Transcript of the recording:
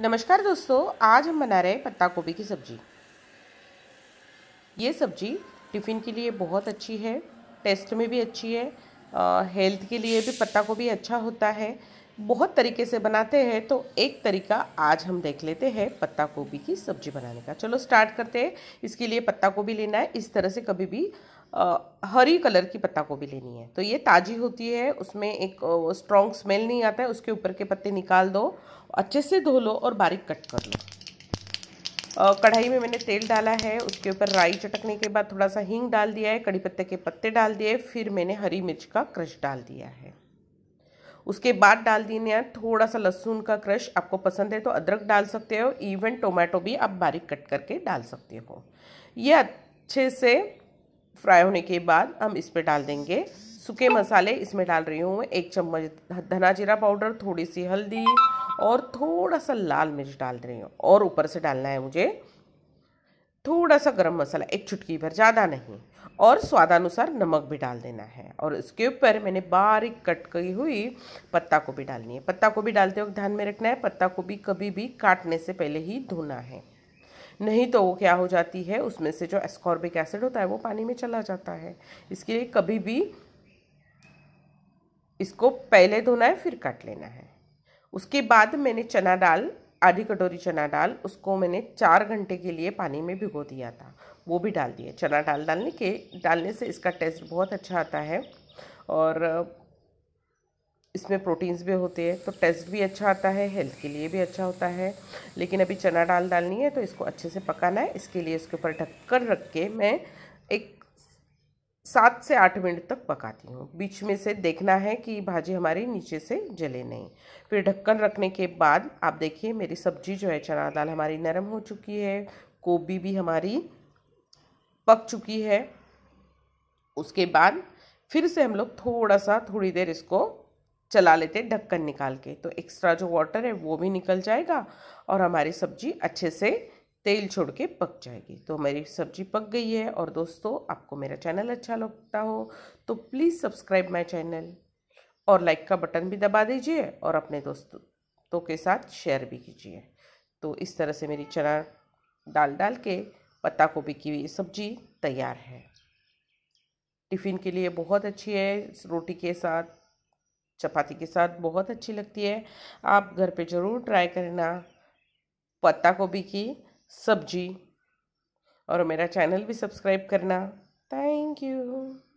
नमस्कार दोस्तों आज हम बना रहे हैं पत्ता गोभी की सब्ज़ी ये सब्ज़ी टिफ़िन के लिए बहुत अच्छी है टेस्ट में भी अच्छी है आ, हेल्थ के लिए भी पत्ता गोभी अच्छा होता है बहुत तरीके से बनाते हैं तो एक तरीका आज हम देख लेते हैं पत्ता गोभी की सब्ज़ी बनाने का चलो स्टार्ट करते हैं इसके लिए पत्ता गोभी लेना है इस तरह से कभी भी हरी कलर की पत्ता गोभी लेनी है तो ये ताज़ी होती है उसमें एक स्ट्रॉन्ग स्मेल नहीं आता है उसके ऊपर के पत्ते निकाल दो अच्छे से धो लो और बारीक कट कर लो कढ़ाई में मैंने तेल डाला है उसके ऊपर राई चटकने के बाद थोड़ा सा हींग डाल दिया है कड़ी पत्ते के पत्ते डाल दिए फिर मैंने हरी मिर्च का क्रश डाल दिया है उसके बाद डाल देने थोड़ा सा लहसुन का क्रश आपको पसंद है तो अदरक डाल सकते हो इवन टोमेटो भी आप बारीक कट करके डाल सकते हो यह अच्छे से फ्राई होने के बाद हम इस पर डाल देंगे सूखे मसाले इसमें डाल रही हूँ एक चम्मच धना जीरा पाउडर थोड़ी सी हल्दी और थोड़ा सा लाल मिर्च डाल रही हूँ और ऊपर से डालना है मुझे थोड़ा सा गरम मसाला एक चुटकी भर ज़्यादा नहीं और स्वादानुसार नमक भी डाल देना है और इसके ऊपर मैंने बारीक कट की हुई पत्ता गोभी डालनी है पत्ता गोभी डालते वक्त ध्यान में रखना है पत्ता गोभी कभी भी काटने से पहले ही धोना है नहीं तो वो क्या हो जाती है उसमें से जो एस्कॉर्बिक एसिड होता है वो पानी में चला जाता है इसके लिए कभी भी इसको पहले धोना है फिर काट लेना है उसके बाद मैंने चना डाल आधी कटोरी चना डाल उसको मैंने चार घंटे के लिए पानी में भिगो दिया था वो भी डाल दिया चना डाल डालने के डालने से इसका टेस्ट बहुत अच्छा आता है और इसमें प्रोटीन्स भी होते हैं तो टेस्ट भी अच्छा आता है हेल्थ के लिए भी अच्छा होता है लेकिन अभी चना डाल डालनी है तो इसको अच्छे से पकाना है इसके लिए इसके ऊपर ढक्कन रख के मैं एक सात से आठ मिनट तक पकाती हूँ बीच में से देखना है कि भाजी हमारी नीचे से जले नहीं फिर ढक्कन रखने के बाद आप देखिए मेरी सब्जी जो है चना दाल हमारी नरम हो चुकी है गोभी भी हमारी पक चुकी है उसके बाद फिर से हम लोग थोड़ा सा थोड़ी देर इसको चला लेते हैं ढक्कन निकाल के तो एक्स्ट्रा जो वाटर है वो भी निकल जाएगा और हमारी सब्जी अच्छे से तेल छोड़ के पक जाएगी तो मेरी सब्जी पक गई है और दोस्तों आपको मेरा चैनल अच्छा लगता हो तो प्लीज़ सब्सक्राइब माई चैनल और लाइक का बटन भी दबा दीजिए और अपने दोस्तों तो के साथ शेयर भी कीजिए तो इस तरह से मेरी चना डाल डाल के पत्ता गोभी की सब्जी तैयार है टिफ़िन के लिए बहुत अच्छी है रोटी के साथ चपाती के साथ बहुत अच्छी लगती है आप घर पे ज़रूर ट्राई करना पत्ता गोभी की सब्जी और मेरा चैनल भी सब्सक्राइब करना थैंक यू